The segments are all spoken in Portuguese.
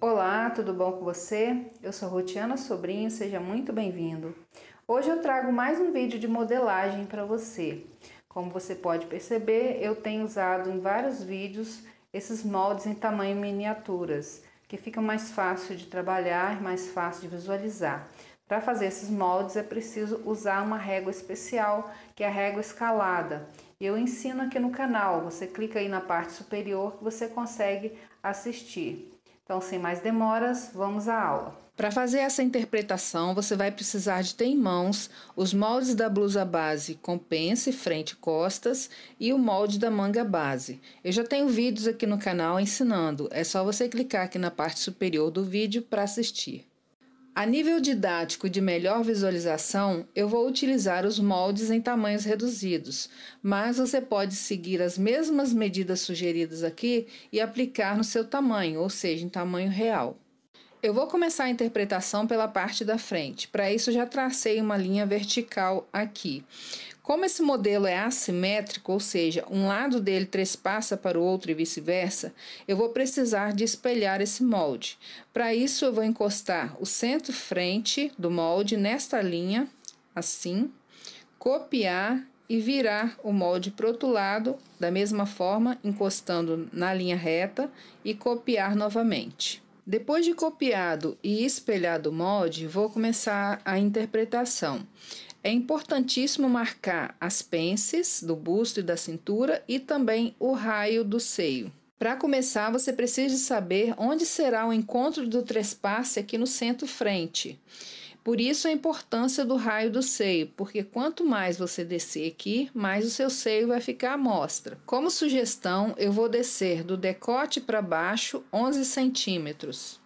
Olá, tudo bom com você? Eu sou Rutiana Sobrinho, seja muito bem-vindo. Hoje eu trago mais um vídeo de modelagem para você. Como você pode perceber, eu tenho usado em vários vídeos esses moldes em tamanho miniaturas que fica mais fácil de trabalhar, mais fácil de visualizar. Para fazer esses moldes é preciso usar uma régua especial, que é a régua escalada. Eu ensino aqui no canal, você clica aí na parte superior que você consegue assistir. Então, sem mais demoras, vamos à aula. Para fazer essa interpretação, você vai precisar de ter em mãos os moldes da blusa base com pence, frente e costas e o molde da manga base. Eu já tenho vídeos aqui no canal ensinando, é só você clicar aqui na parte superior do vídeo para assistir. A nível didático de melhor visualização, eu vou utilizar os moldes em tamanhos reduzidos, mas você pode seguir as mesmas medidas sugeridas aqui e aplicar no seu tamanho, ou seja, em tamanho real. Eu vou começar a interpretação pela parte da frente. Para isso, já tracei uma linha vertical aqui. Como esse modelo é assimétrico, ou seja, um lado dele trespassa para o outro e vice-versa, eu vou precisar de espelhar esse molde. Para isso, eu vou encostar o centro-frente do molde nesta linha, assim, copiar e virar o molde para o outro lado, da mesma forma, encostando na linha reta e copiar novamente. Depois de copiado e espelhado o molde, vou começar a interpretação. É importantíssimo marcar as pences do busto e da cintura e também o raio do seio. Para começar, você precisa saber onde será o encontro do trespasse aqui no centro-frente. Por isso a importância do raio do seio, porque quanto mais você descer aqui, mais o seu seio vai ficar à mostra. Como sugestão, eu vou descer do decote para baixo 11 centímetros.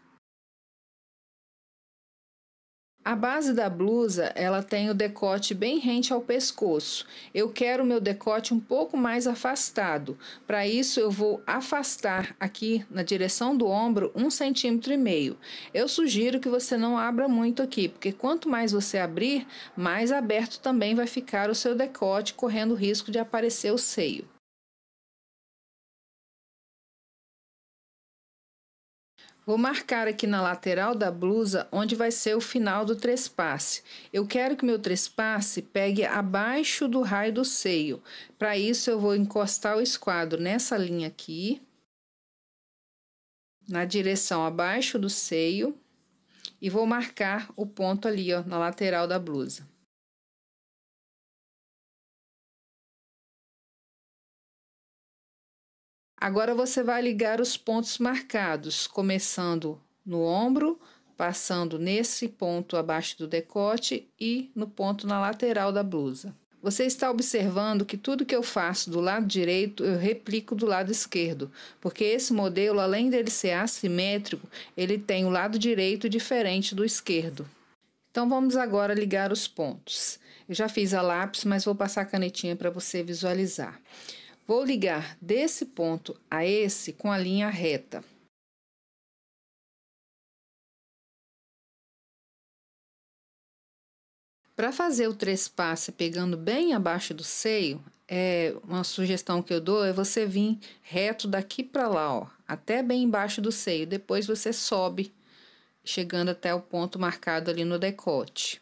A base da blusa, ela tem o decote bem rente ao pescoço. Eu quero o meu decote um pouco mais afastado. Para isso, eu vou afastar aqui na direção do ombro um centímetro e meio. Eu sugiro que você não abra muito aqui, porque quanto mais você abrir, mais aberto também vai ficar o seu decote, correndo risco de aparecer o seio. Vou marcar aqui na lateral da blusa onde vai ser o final do trespasse. Eu quero que meu trespasse pegue abaixo do raio do seio. Para isso, eu vou encostar o esquadro nessa linha aqui, na direção abaixo do seio, e vou marcar o ponto ali ó, na lateral da blusa. Agora você vai ligar os pontos marcados, começando no ombro, passando nesse ponto abaixo do decote e no ponto na lateral da blusa. Você está observando que tudo que eu faço do lado direito eu replico do lado esquerdo, porque esse modelo, além dele ser assimétrico, ele tem o lado direito diferente do esquerdo. Então vamos agora ligar os pontos. Eu já fiz a lápis, mas vou passar a canetinha para você visualizar. Vou ligar desse ponto a esse com a linha reta. Para fazer o trespasse pegando bem abaixo do seio, é uma sugestão que eu dou é você vir reto daqui para lá, ó, até bem embaixo do seio. Depois você sobe, chegando até o ponto marcado ali no decote.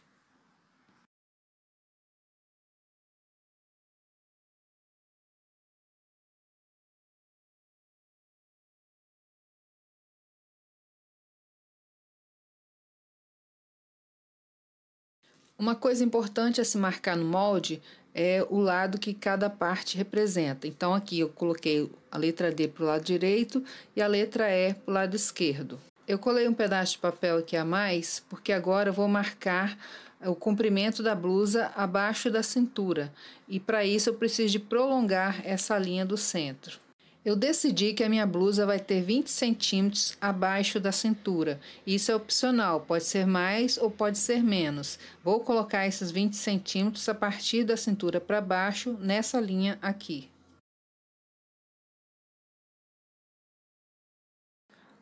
Uma coisa importante a se marcar no molde é o lado que cada parte representa. Então, aqui eu coloquei a letra D para o lado direito e a letra E para o lado esquerdo. Eu colei um pedaço de papel aqui a mais, porque agora eu vou marcar é, o comprimento da blusa abaixo da cintura. E para isso eu preciso de prolongar essa linha do centro. Eu decidi que a minha blusa vai ter 20 centímetros abaixo da cintura. Isso é opcional, pode ser mais ou pode ser menos. Vou colocar esses 20 centímetros a partir da cintura para baixo, nessa linha aqui.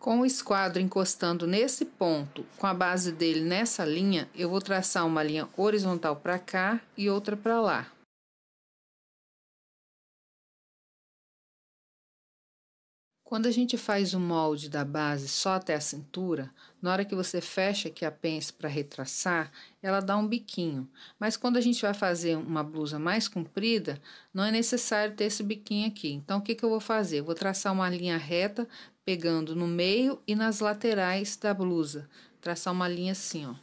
Com o esquadro encostando nesse ponto, com a base dele nessa linha, eu vou traçar uma linha horizontal para cá e outra para lá. Quando a gente faz o molde da base só até a cintura, na hora que você fecha aqui a pence para retraçar, ela dá um biquinho. Mas quando a gente vai fazer uma blusa mais comprida, não é necessário ter esse biquinho aqui. Então, o que, que eu vou fazer? Eu vou traçar uma linha reta, pegando no meio e nas laterais da blusa. Traçar uma linha assim, ó.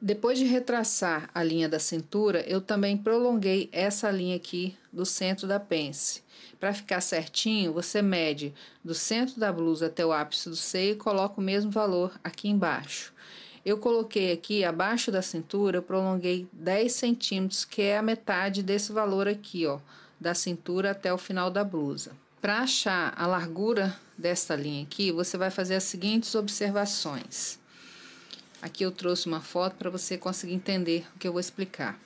Depois de retraçar a linha da cintura, eu também prolonguei essa linha aqui do centro da pence. Para ficar certinho, você mede do centro da blusa até o ápice do seio e coloca o mesmo valor aqui embaixo. Eu coloquei aqui abaixo da cintura, eu prolonguei 10 centímetros, que é a metade desse valor aqui, ó, da cintura até o final da blusa. Para achar a largura desta linha aqui, você vai fazer as seguintes observações. Aqui eu trouxe uma foto para você conseguir entender o que eu vou explicar.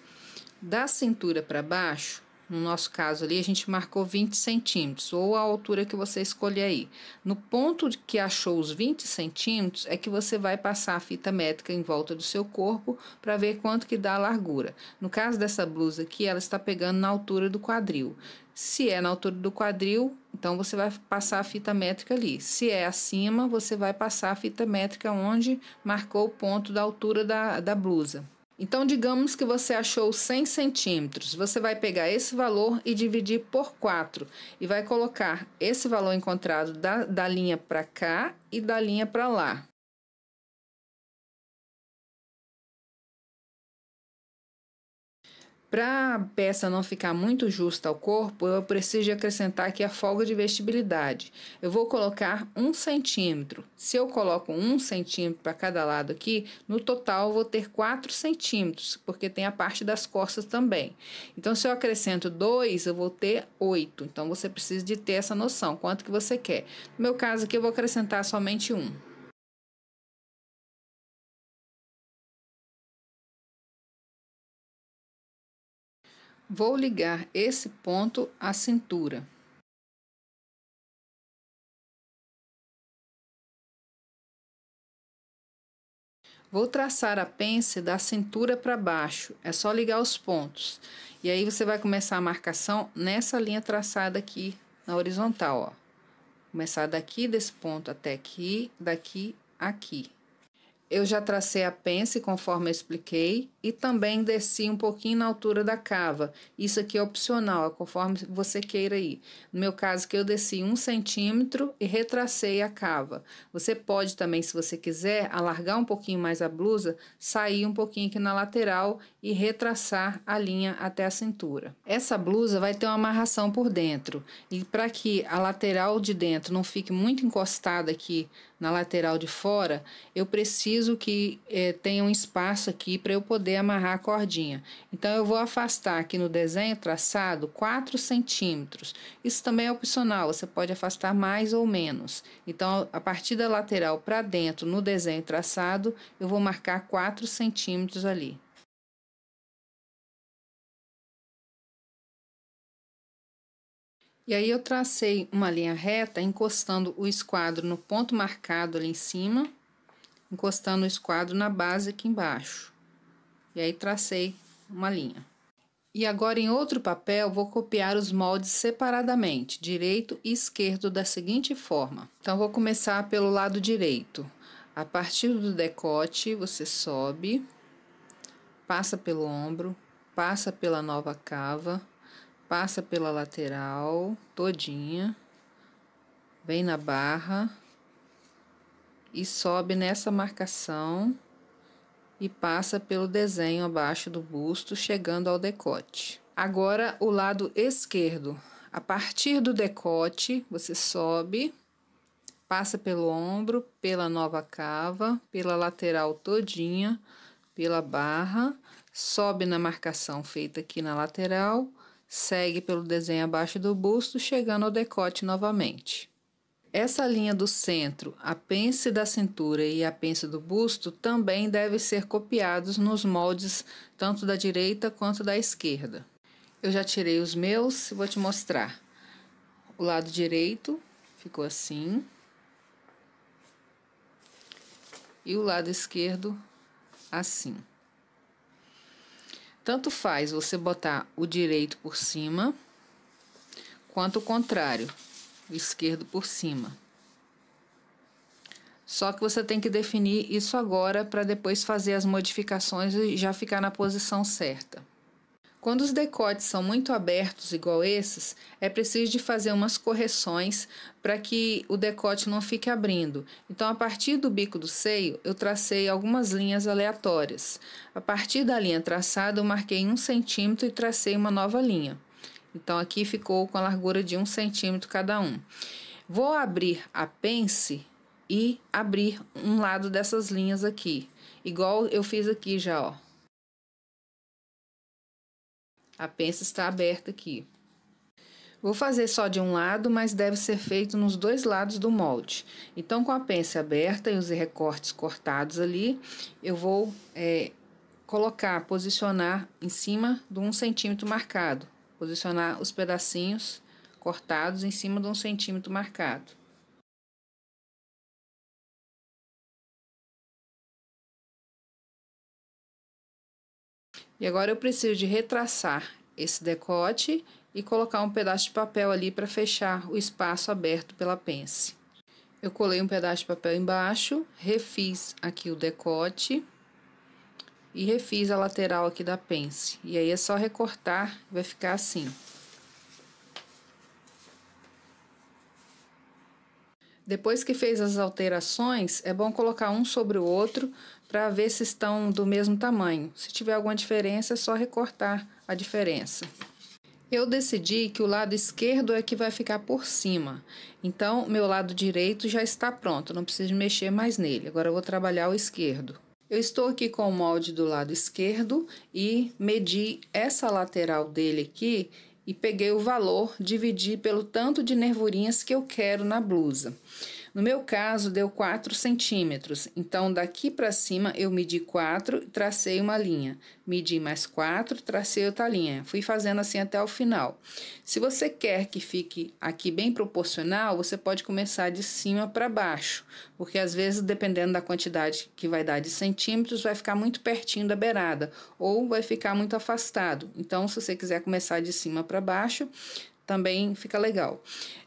Da cintura para baixo, no nosso caso ali, a gente marcou 20 centímetros, ou a altura que você escolher aí. No ponto que achou os 20 centímetros, é que você vai passar a fita métrica em volta do seu corpo para ver quanto que dá a largura. No caso dessa blusa aqui, ela está pegando na altura do quadril. Se é na altura do quadril, então você vai passar a fita métrica ali. Se é acima, você vai passar a fita métrica onde marcou o ponto da altura da, da blusa. Então, digamos que você achou 100 centímetros. Você vai pegar esse valor e dividir por 4 e vai colocar esse valor encontrado da, da linha para cá e da linha para lá. Para a peça não ficar muito justa ao corpo, eu preciso acrescentar aqui a folga de vestibilidade. Eu vou colocar um centímetro. Se eu coloco um centímetro para cada lado aqui, no total eu vou ter 4 centímetros, porque tem a parte das costas também. Então, se eu acrescento 2, eu vou ter 8. Então, você precisa de ter essa noção, quanto que você quer. No meu caso aqui, eu vou acrescentar somente Um. Vou ligar esse ponto à cintura. Vou traçar a pence da cintura para baixo, é só ligar os pontos. E aí você vai começar a marcação nessa linha traçada aqui na horizontal, ó. Começar daqui desse ponto até aqui, daqui aqui eu já tracei a pence, conforme eu expliquei, e também desci um pouquinho na altura da cava. Isso aqui é opcional, é conforme você queira ir. No meu caso, que eu desci um centímetro e retracei a cava. Você pode também, se você quiser, alargar um pouquinho mais a blusa, sair um pouquinho aqui na lateral e retraçar a linha até a cintura. Essa blusa vai ter uma amarração por dentro. E para que a lateral de dentro não fique muito encostada aqui na lateral de fora, eu preciso que é, tenha um espaço aqui para eu poder amarrar a cordinha. Então, eu vou afastar aqui no desenho traçado 4 centímetros. Isso também é opcional, você pode afastar mais ou menos. Então, a partir da lateral para dentro, no desenho traçado, eu vou marcar 4 centímetros ali. E aí eu tracei uma linha reta encostando o esquadro no ponto marcado ali em cima, encostando o esquadro na base aqui embaixo. E aí tracei uma linha. E agora em outro papel vou copiar os moldes separadamente, direito e esquerdo da seguinte forma. Então vou começar pelo lado direito. A partir do decote você sobe, passa pelo ombro, passa pela nova cava, passa pela lateral todinha, vem na barra e sobe nessa marcação e passa pelo desenho abaixo do busto, chegando ao decote. Agora, o lado esquerdo. A partir do decote, você sobe, passa pelo ombro, pela nova cava, pela lateral todinha, pela barra, sobe na marcação feita aqui na lateral, segue pelo desenho abaixo do busto, chegando ao decote novamente. Essa linha do centro, a pence da cintura e a pence do busto também devem ser copiados nos moldes tanto da direita quanto da esquerda. Eu já tirei os meus e vou te mostrar. O lado direito ficou assim. E o lado esquerdo assim. Tanto faz você botar o direito por cima, quanto o contrário, o esquerdo por cima. Só que você tem que definir isso agora para depois fazer as modificações e já ficar na posição certa. Quando os decotes são muito abertos, igual esses, é preciso de fazer umas correções para que o decote não fique abrindo. Então, a partir do bico do seio, eu tracei algumas linhas aleatórias. A partir da linha traçada, eu marquei um centímetro e tracei uma nova linha. Então, aqui ficou com a largura de um centímetro cada um. Vou abrir a pence e abrir um lado dessas linhas aqui, igual eu fiz aqui já, ó. A pence está aberta aqui. Vou fazer só de um lado, mas deve ser feito nos dois lados do molde. Então, com a pence aberta e os recortes cortados ali, eu vou é, colocar, posicionar em cima de um centímetro marcado. Posicionar os pedacinhos cortados em cima de um centímetro marcado. E agora eu preciso de retraçar esse decote e colocar um pedaço de papel ali para fechar o espaço aberto pela pence. Eu colei um pedaço de papel embaixo, refiz aqui o decote e refiz a lateral aqui da pence. E aí é só recortar, vai ficar assim. Depois que fez as alterações, é bom colocar um sobre o outro para ver se estão do mesmo tamanho. Se tiver alguma diferença, é só recortar a diferença. Eu decidi que o lado esquerdo é que vai ficar por cima, então meu lado direito já está pronto, não preciso mexer mais nele. Agora eu vou trabalhar o esquerdo. Eu estou aqui com o molde do lado esquerdo e medi essa lateral dele aqui e peguei o valor, dividi pelo tanto de nervurinhas que eu quero na blusa. No meu caso, deu 4 centímetros, então daqui para cima eu medi 4 tracei uma linha. Medi mais 4, tracei outra linha. Fui fazendo assim até o final. Se você quer que fique aqui bem proporcional, você pode começar de cima para baixo, porque às vezes, dependendo da quantidade que vai dar de centímetros, vai ficar muito pertinho da beirada ou vai ficar muito afastado. Então, se você quiser começar de cima para baixo, também fica legal.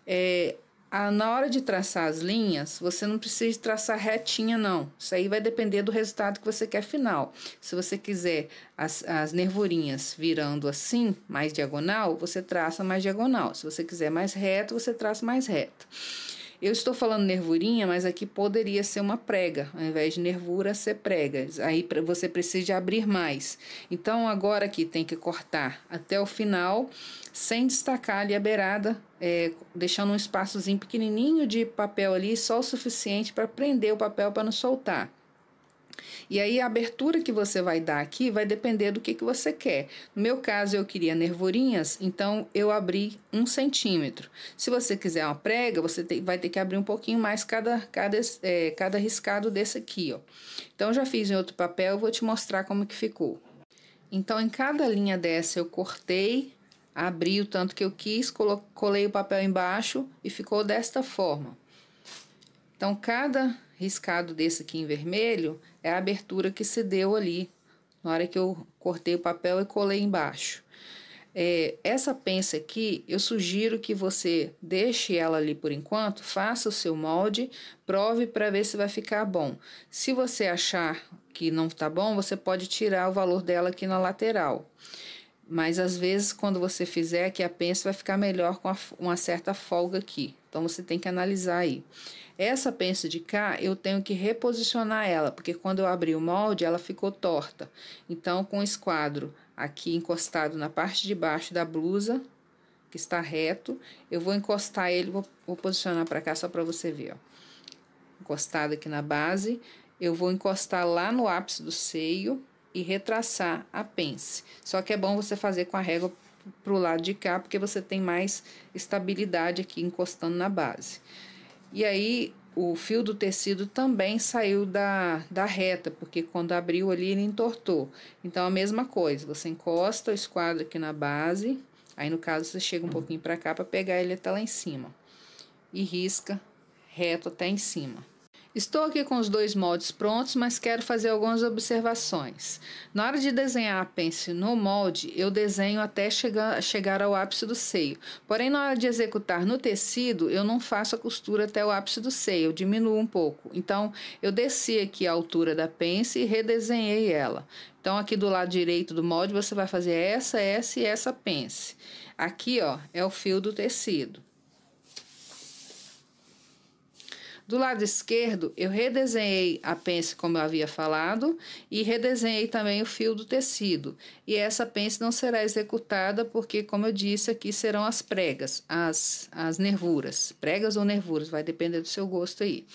É, a, na hora de traçar as linhas, você não precisa traçar retinha, não. Isso aí vai depender do resultado que você quer final. Se você quiser as, as nervurinhas virando assim, mais diagonal, você traça mais diagonal. Se você quiser mais reto, você traça mais reto. Eu estou falando nervurinha, mas aqui poderia ser uma prega, ao invés de nervura ser prega. Aí você precisa abrir mais. Então agora aqui tem que cortar até o final, sem destacar ali a beirada, é, deixando um espaçozinho pequenininho de papel ali, só o suficiente para prender o papel para não soltar. E aí a abertura que você vai dar aqui vai depender do que, que você quer. No meu caso, eu queria nervurinhas, então eu abri um centímetro. Se você quiser uma prega, você tem, vai ter que abrir um pouquinho mais cada, cada, é, cada riscado desse aqui, ó. Então, já fiz em outro papel, vou te mostrar como que ficou. Então, em cada linha dessa, eu cortei, abri o tanto que eu quis, colei o papel embaixo e ficou desta forma. Então, cada riscado desse aqui em vermelho é a abertura que se deu ali na hora que eu cortei o papel e colei embaixo. É, essa pence aqui, eu sugiro que você deixe ela ali por enquanto, faça o seu molde, prove para ver se vai ficar bom. Se você achar que não está bom, você pode tirar o valor dela aqui na lateral. Mas às vezes, quando você fizer aqui a pence, vai ficar melhor com uma certa folga aqui, então você tem que analisar aí. Essa pence de cá, eu tenho que reposicionar ela, porque quando eu abri o molde, ela ficou torta. Então, com o esquadro aqui encostado na parte de baixo da blusa, que está reto, eu vou encostar ele, vou, vou posicionar para cá só para você ver, ó. Encostado aqui na base, eu vou encostar lá no ápice do seio e retraçar a pence. Só que é bom você fazer com a régua para o lado de cá, porque você tem mais estabilidade aqui encostando na base. E aí, o fio do tecido também saiu da, da reta, porque quando abriu ali, ele entortou. Então, a mesma coisa, você encosta o esquadro aqui na base, aí no caso você chega um pouquinho para cá para pegar ele até lá em cima. E risca reto até em cima. Estou aqui com os dois moldes prontos, mas quero fazer algumas observações. Na hora de desenhar a pence no molde, eu desenho até chegar, chegar ao ápice do seio. Porém, na hora de executar no tecido, eu não faço a costura até o ápice do seio, eu diminuo um pouco. Então, eu desci aqui a altura da pence e redesenhei ela. Então, aqui do lado direito do molde, você vai fazer essa, essa e essa pence. Aqui, ó, é o fio do tecido. Do lado esquerdo, eu redesenhei a pence, como eu havia falado, e redesenhei também o fio do tecido. E essa pence não será executada porque, como eu disse, aqui serão as pregas, as, as nervuras. Pregas ou nervuras, vai depender do seu gosto aí.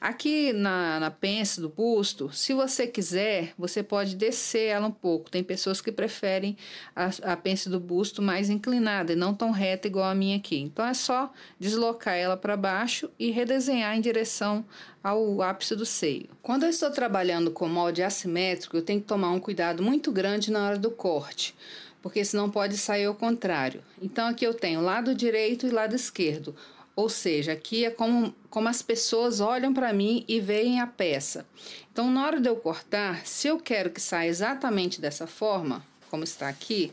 Aqui na, na pence do busto, se você quiser, você pode descer ela um pouco. Tem pessoas que preferem a, a pence do busto mais inclinada e não tão reta igual a minha aqui. Então, é só deslocar ela para baixo e redesenhar em direção ao ápice do seio. Quando eu estou trabalhando com molde assimétrico, eu tenho que tomar um cuidado muito grande na hora do corte, porque senão pode sair ao contrário. Então aqui eu tenho lado direito e lado esquerdo. Ou seja, aqui é como, como as pessoas olham para mim e veem a peça. Então, na hora de eu cortar, se eu quero que saia exatamente dessa forma, como está aqui,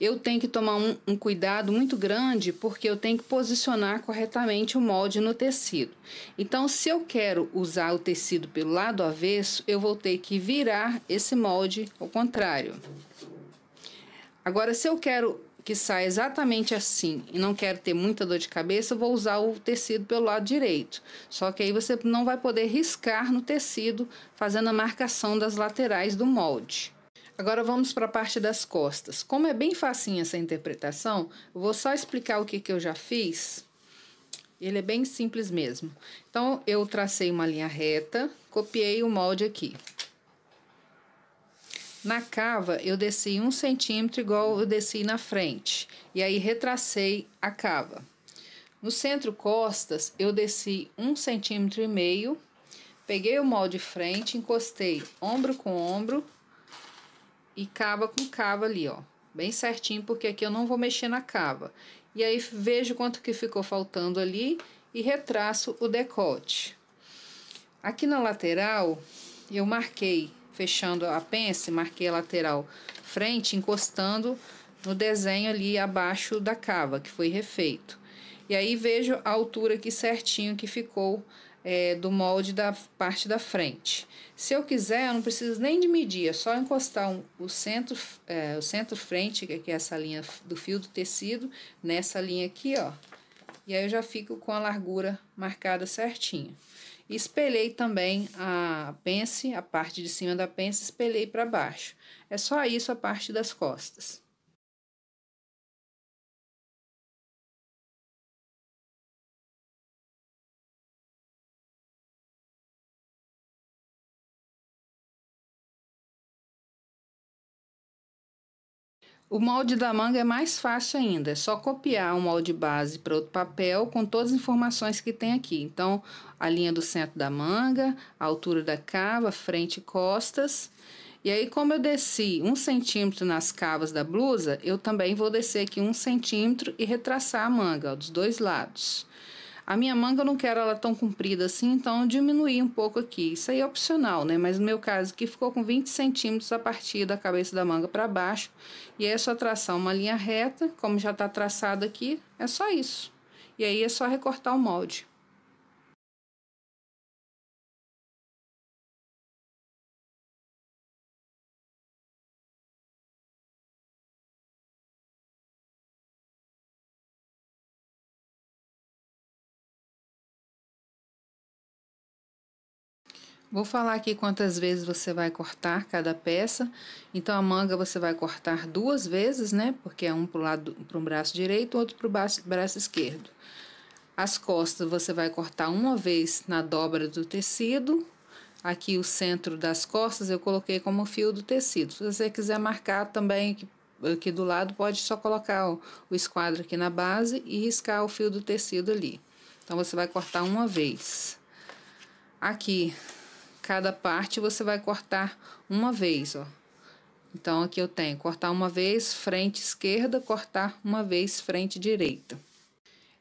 eu tenho que tomar um, um, cuidado muito grande porque eu tenho que posicionar corretamente o molde no tecido. Então, se eu quero usar o tecido pelo lado avesso, eu vou ter que virar esse molde ao contrário. Agora, se eu quero que sai exatamente assim e não quero ter muita dor de cabeça, vou usar o tecido pelo lado direito. Só que aí você não vai poder riscar no tecido fazendo a marcação das laterais do molde. Agora vamos para a parte das costas. Como é bem facinha essa interpretação, eu vou só explicar o que, que eu já fiz. Ele é bem simples mesmo. Então, eu tracei uma linha reta, copiei o molde aqui. Na cava, eu desci um centímetro igual eu desci na frente, e aí retracei a cava. No centro costas, eu desci um centímetro e meio, peguei o molde frente, encostei ombro com ombro e cava com cava ali, ó. Bem certinho, porque aqui eu não vou mexer na cava. E aí, vejo quanto que ficou faltando ali e retraço o decote. Aqui na lateral, eu marquei fechando a pence, marquei a lateral frente, encostando no desenho ali abaixo da cava, que foi refeito. E aí vejo a altura aqui certinho que ficou é, do molde da parte da frente. Se eu quiser, eu não preciso nem de medir, é só encostar um, o centro, é, o centro frente, que é, é essa linha do fio do tecido, nessa linha aqui, ó. E aí eu já fico com a largura marcada certinha espelhei também a pence, a parte de cima da pence, espelhei para baixo. É só isso a parte das costas. O molde da manga é mais fácil ainda, é só copiar um molde base para outro papel com todas as informações que tem aqui. Então, a linha do centro da manga, a altura da cava, frente e costas. E aí, como eu desci um centímetro nas cavas da blusa, eu também vou descer aqui um centímetro e retraçar a manga ó, dos dois lados. A minha manga eu não quero ela tão comprida assim, então diminuí um pouco aqui. Isso aí é opcional, né? Mas no meu caso aqui ficou com 20 centímetros a partir da cabeça da manga para baixo. E aí é só traçar uma linha reta, como já está traçado aqui, é só isso. E aí é só recortar o molde. Vou falar aqui quantas vezes você vai cortar cada peça. Então, a manga você vai cortar duas vezes, né? Porque é um para o braço direito, outro para o braço, braço esquerdo. As costas você vai cortar uma vez na dobra do tecido. Aqui o centro das costas eu coloquei como fio do tecido. Se você quiser marcar também aqui, aqui do lado, pode só colocar o esquadro aqui na base e riscar o fio do tecido ali. Então, você vai cortar uma vez. Aqui cada parte você vai cortar uma vez, ó. Então, aqui eu tenho cortar uma vez frente esquerda, cortar uma vez frente direita.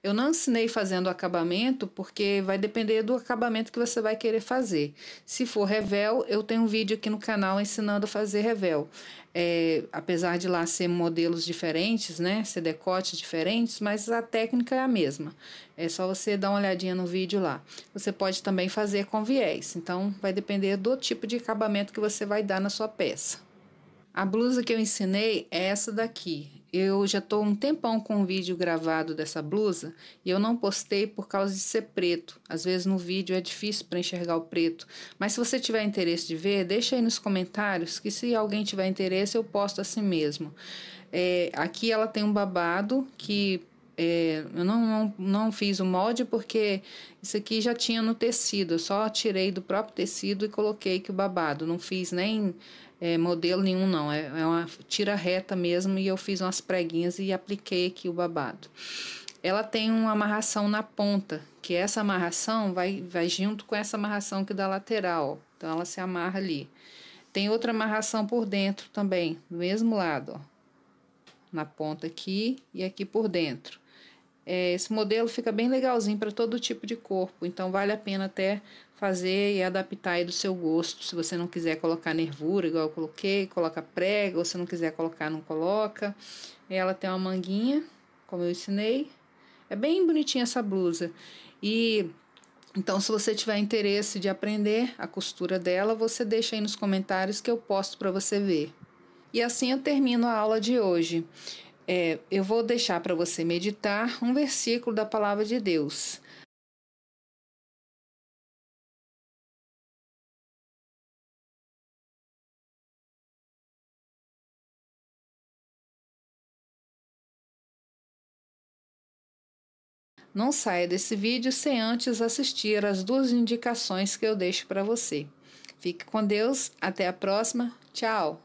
Eu não ensinei fazendo acabamento porque vai depender do acabamento que você vai querer fazer. Se for revel, eu tenho um vídeo aqui no canal ensinando a fazer revel. É, apesar de lá ser modelos diferentes, né, ser decotes diferentes, mas a técnica é a mesma. É só você dar uma olhadinha no vídeo lá. Você pode também fazer com viés. Então vai depender do tipo de acabamento que você vai dar na sua peça. A blusa que eu ensinei é essa daqui eu já estou um tempão com um vídeo gravado dessa blusa e eu não postei por causa de ser preto. Às vezes no vídeo é difícil para enxergar o preto, mas se você tiver interesse de ver, deixa aí nos comentários que se alguém tiver interesse eu posto assim mesmo. É, aqui ela tem um babado que é, eu não, não, não, fiz o molde porque isso aqui já tinha no tecido, eu só tirei do próprio tecido e coloquei que o babado. Não fiz nem é, modelo nenhum, não. É, é, uma tira reta mesmo e eu fiz umas preguinhas e apliquei aqui o babado. Ela tem uma amarração na ponta, que essa amarração vai, vai junto com essa amarração que da lateral. Ó. Então ela se amarra ali. Tem outra amarração por dentro também, do mesmo lado, ó. Na ponta aqui e aqui por dentro. É, esse modelo fica bem legalzinho para todo tipo de corpo, então vale a pena até fazer e adaptar aí do seu gosto. Se você não quiser colocar nervura, igual eu coloquei, coloca prega, ou se não quiser colocar, não coloca. Ela tem uma manguinha, como eu ensinei. É bem bonitinha essa blusa. E então, se você tiver interesse de aprender a costura dela, você deixa aí nos comentários que eu posto para você ver. E assim eu termino a aula de hoje. É, eu vou deixar para você meditar um versículo da palavra de Deus. Não saia desse vídeo sem antes assistir as duas indicações que eu deixo para você. Fique com Deus, até a próxima, tchau!